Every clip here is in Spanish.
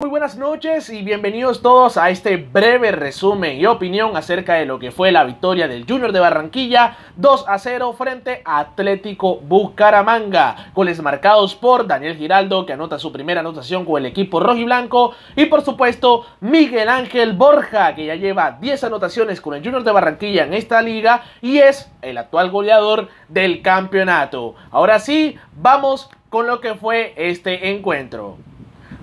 Muy buenas noches y bienvenidos todos a este breve resumen y opinión acerca de lo que fue la victoria del Junior de Barranquilla 2 a 0 frente a Atlético Bucaramanga. Goles marcados por Daniel Giraldo que anota su primera anotación con el equipo rojiblanco y por supuesto Miguel Ángel Borja que ya lleva 10 anotaciones con el Junior de Barranquilla en esta liga y es el actual goleador del campeonato. Ahora sí, vamos con lo que fue este encuentro.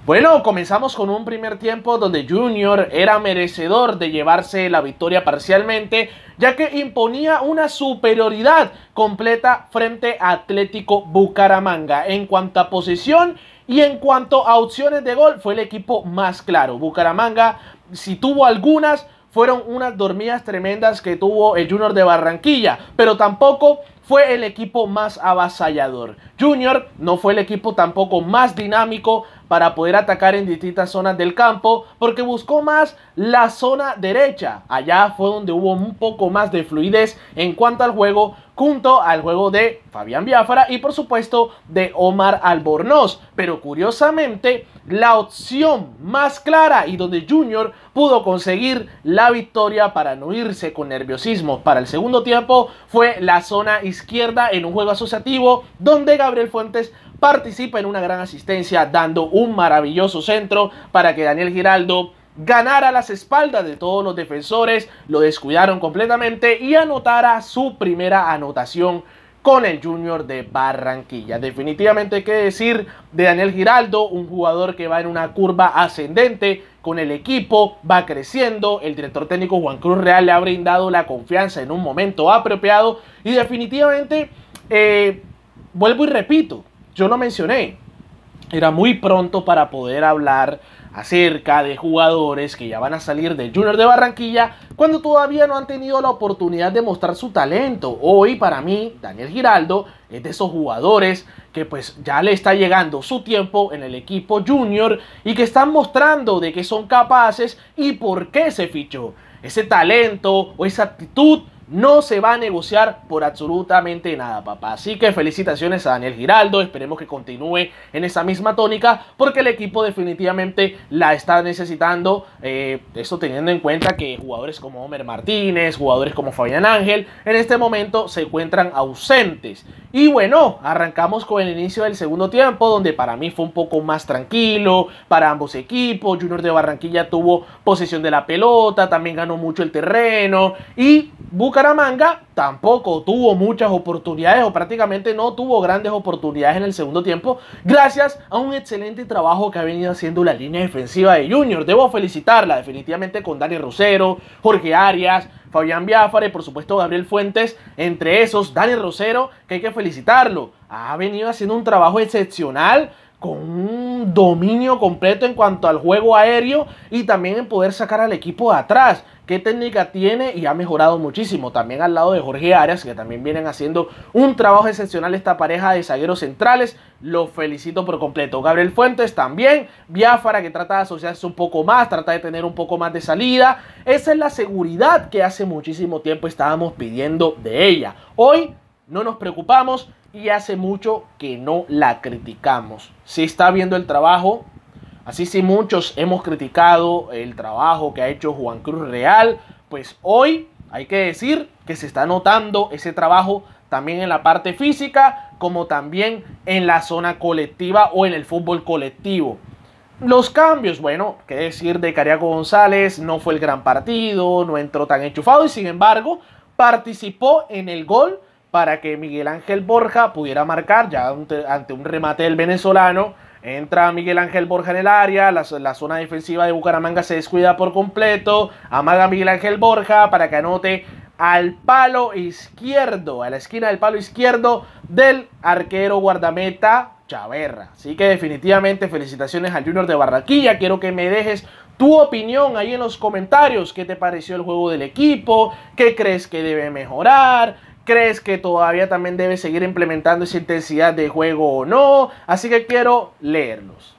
Bueno, comenzamos con un primer tiempo donde Junior era merecedor de llevarse la victoria parcialmente, ya que imponía una superioridad completa frente a Atlético Bucaramanga. En cuanto a posesión y en cuanto a opciones de gol, fue el equipo más claro. Bucaramanga, si tuvo algunas, fueron unas dormidas tremendas que tuvo el Junior de Barranquilla, pero tampoco fue el equipo más avasallador. Junior no fue el equipo tampoco más dinámico para poder atacar en distintas zonas del campo, porque buscó más la zona derecha. Allá fue donde hubo un poco más de fluidez en cuanto al juego, junto al juego de Fabián Biafara y por supuesto de Omar Albornoz. Pero curiosamente, la opción más clara y donde Junior pudo conseguir la victoria para no irse con nerviosismo para el segundo tiempo fue la zona izquierda en un juego asociativo donde Gabriel Fuentes participa en una gran asistencia dando un maravilloso centro para que Daniel Giraldo ganara las espaldas de todos los defensores, lo descuidaron completamente y anotara su primera anotación con el Junior de Barranquilla. Definitivamente hay que decir de Daniel Giraldo, un jugador que va en una curva ascendente con el equipo, va creciendo, el director técnico Juan Cruz Real le ha brindado la confianza en un momento apropiado y definitivamente, eh, vuelvo y repito, yo lo mencioné, era muy pronto para poder hablar acerca de jugadores que ya van a salir del Junior de Barranquilla cuando todavía no han tenido la oportunidad de mostrar su talento. Hoy para mí, Daniel Giraldo es de esos jugadores que pues ya le está llegando su tiempo en el equipo junior y que están mostrando de que son capaces y por qué se fichó. Ese talento o esa actitud no se va a negociar por absolutamente nada, papá. Así que felicitaciones a Daniel Giraldo. Esperemos que continúe en esa misma tónica porque el equipo definitivamente la está necesitando. Eh, esto teniendo en cuenta que jugadores como Homer Martínez, jugadores como Fabián Ángel, en este momento se encuentran ausentes. Y bueno, arrancamos con el inicio del segundo tiempo donde para mí fue un poco más tranquilo para ambos equipos. Junior de Barranquilla tuvo posesión de la pelota, también ganó mucho el terreno y Bucaramanga tampoco tuvo muchas oportunidades o prácticamente no tuvo grandes oportunidades en el segundo tiempo, gracias a un excelente trabajo que ha venido haciendo la línea defensiva de Junior. Debo felicitarla definitivamente con Dani Rosero, Jorge Arias, Fabián Biafare, por supuesto Gabriel Fuentes, entre esos Dani Rosero, que hay que felicitarlo. Ha venido haciendo un trabajo excepcional con un dominio completo en cuanto al juego aéreo y también en poder sacar al equipo de atrás. Qué técnica tiene y ha mejorado muchísimo. También al lado de Jorge Arias, que también vienen haciendo un trabajo excepcional esta pareja de zagueros centrales. lo felicito por completo. Gabriel Fuentes también. Biafara, que trata de asociarse un poco más, trata de tener un poco más de salida. Esa es la seguridad que hace muchísimo tiempo estábamos pidiendo de ella. Hoy no nos preocupamos y hace mucho que no la criticamos. Si está viendo el trabajo, así si muchos hemos criticado el trabajo que ha hecho Juan Cruz Real, pues hoy hay que decir que se está notando ese trabajo también en la parte física como también en la zona colectiva o en el fútbol colectivo. Los cambios, bueno, qué decir de Cariaco González, no fue el gran partido, no entró tan enchufado y sin embargo participó en el gol para que Miguel Ángel Borja pudiera marcar ya ante un remate del venezolano. Entra Miguel Ángel Borja en el área, la, zona defensiva de Bucaramanga se descuida por completo, amaga Miguel Ángel Borja para que anote al palo izquierdo, a la esquina del palo izquierdo del arquero guardameta Chaverra. Así que definitivamente felicitaciones al Junior de Barranquilla, quiero que me dejes tu opinión ahí en los comentarios, qué te pareció el juego del equipo, qué crees que debe mejorar, ¿Crees que todavía también debe seguir implementando esa intensidad de juego o no? Así que quiero leerlos.